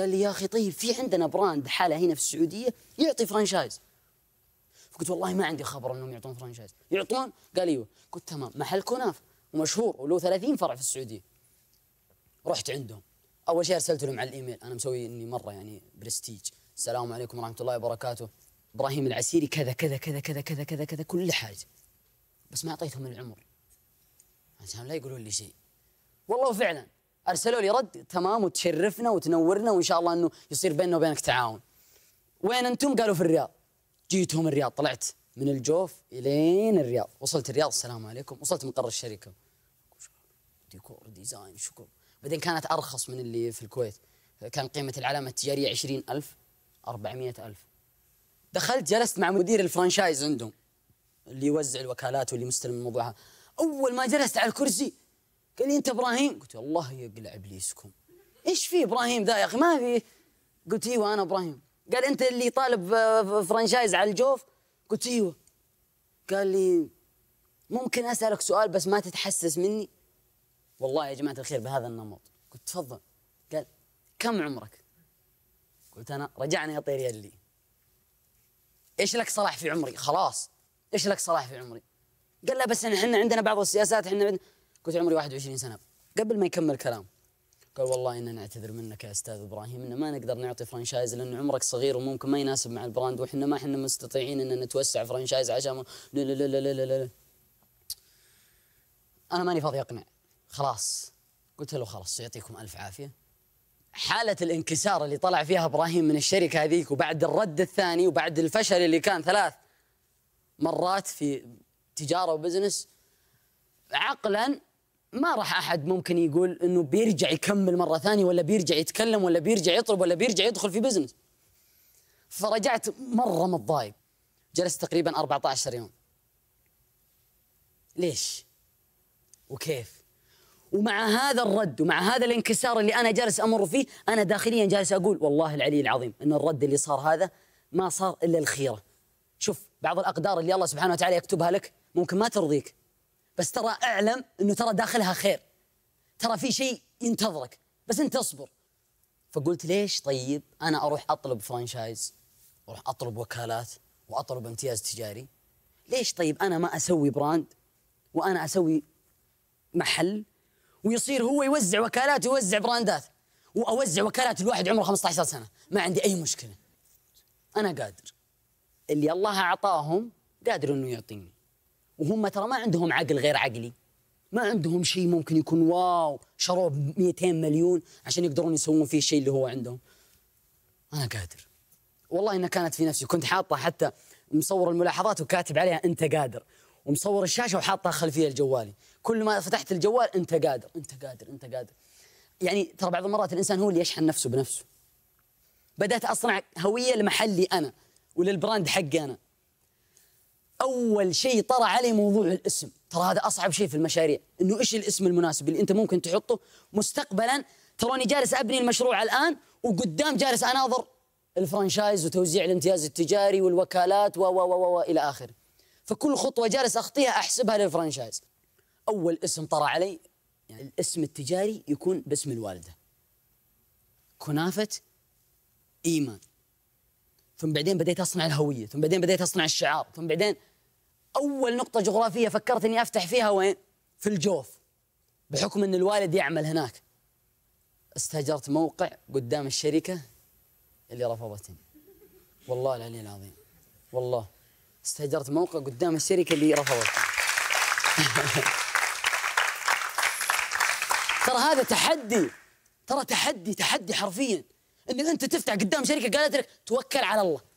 قال لي يا اخي طيب في عندنا براند حاله هنا في السعوديه يعطي فرانشايز فقلت والله ما عندي خبر انهم يعطون فرانشايز يعطون قال ايوه قلت تمام محل كناف ومشهور وله 30 فرع في السعوديه رحت عندهم اول شيء ارسلت لهم على الايميل انا مسوي اني مره يعني برستيج السلام عليكم ورحمه الله وبركاته ابراهيم العسيري كذا كذا كذا كذا كذا كذا كذا كل حاجه بس ما اعطيتهم العمر عشان لا يقولون لي شيء والله فعلا ارسلوا لي رد تمام وتشرفنا وتنورنا وان شاء الله انه يصير بيننا وبينك تعاون وين انتم قالوا في الرياض جيتهم الرياض طلعت من الجوف الين الرياض وصلت الرياض السلام عليكم وصلت مقر الشركه ديكور ديزاين شكر. بعدين كانت ارخص من اللي في الكويت كان قيمه العلامه التجاريه 20000 400000 دخلت جلست مع مدير الفرنشايز عندهم اللي يوزع الوكالات واللي مستلم الموضوع اول ما جلست على الكرسي قال لي انت ابراهيم قلت الله يقلع ابليسكم ايش في ابراهيم ذا يا اخي ما في قلت ايوه انا ابراهيم قال انت اللي طالب فرانشايز على الجوف قلت ايوه قال لي ممكن اسالك سؤال بس ما تتحسس مني والله يا جماعه الخير بهذا النمط قلت تفضل قال كم عمرك قلت انا رجعنا يا طير يلي ايش لك صلاح في عمري خلاص ايش لك صلاح في عمري قال لا بس احنا عندنا بعض السياسات احنا قلت عمري 21 سنه قبل ما يكمل كلام قال والله اننا نعتذر منك يا استاذ ابراهيم ان ما نقدر نعطي فرانشايز لان عمرك صغير وممكن ما يناسب مع البراند واحنا ما احنا مستطيعين ان نتوسع فرانشايز عشان لا لا لا لا لا لا انا ماني فاضي اقنع خلاص قلت له خلاص يعطيكم الف عافيه حالة الانكسار اللي طلع فيها ابراهيم من الشركة هذيك وبعد الرد الثاني وبعد الفشل اللي كان ثلاث مرات في تجارة وبزنس عقلا ما راح احد ممكن يقول انه بيرجع يكمل مره ثانيه ولا بيرجع يتكلم ولا بيرجع يطلب ولا بيرجع يدخل في بزنس فرجعت مره متضايق جلست تقريبا 14 يوم ليش وكيف ومع هذا الرد ومع هذا الانكسار اللي انا جالس امر فيه انا داخليا جالس اقول والله العلي العظيم ان الرد اللي صار هذا ما صار الا الخيره شوف بعض الاقدار اللي الله سبحانه وتعالى يكتبها لك ممكن ما ترضيك بس ترى اعلم انه ترى داخلها خير ترى في شيء ينتظرك بس انت اصبر فقلت ليش طيب انا اروح اطلب فرانشايز واروح اطلب وكالات واطلب امتياز تجاري ليش طيب انا ما اسوي براند وانا اسوي محل ويصير هو يوزع وكالات ويوزع براندات واوزع وكالات الواحد عمره 15 سنه ما عندي اي مشكله انا قادر اللي الله اعطاهم قادر انه يعطيني وهم ترى ما عندهم عقل غير عقلي ما عندهم شيء ممكن يكون واو شروه ب 200 مليون عشان يقدرون يسوون فيه الشيء اللي هو عندهم انا قادر والله انها كانت في نفسي كنت حاطه حتى مصور الملاحظات وكاتب عليها انت قادر ومصور الشاشه وحاطها خلفيه لجوالي كل ما فتحت الجوال انت قادر انت قادر انت قادر يعني ترى بعض المرات الانسان هو اللي يشحن نفسه بنفسه بدات اصنع هويه لمحلي انا وللبراند حقي انا اول شيء طرى عليه موضوع الاسم ترى هذا اصعب شيء في المشاريع انه ايش الاسم المناسب اللي انت ممكن تحطه مستقبلا تروني جالس ابني المشروع الان وقدام جالس اناظر الفرنشايز وتوزيع الامتياز التجاري والوكالات و و و و الى اخره فكل خطوه جالس اخطيها احسبها للفرنشايز اول اسم طرى علي يعني الاسم التجاري يكون باسم الوالده كنافه ايمان ثم بعدين بديت اصنع الهويه ثم بعدين بديت اصنع الشعار ثم بعدين اول نقطه جغرافيه فكرت اني افتح فيها وين في الجوف بحكم ان الوالد يعمل هناك استاجرت موقع قدام الشركه اللي رفضتني والله العلي العظيم والله استاجرت موقع قدام الشركه اللي رفضتني ترى هذا تحدي ترى تحدي تحدي حرفيا انك انت تفتح قدام شركه قالت لك توكل على الله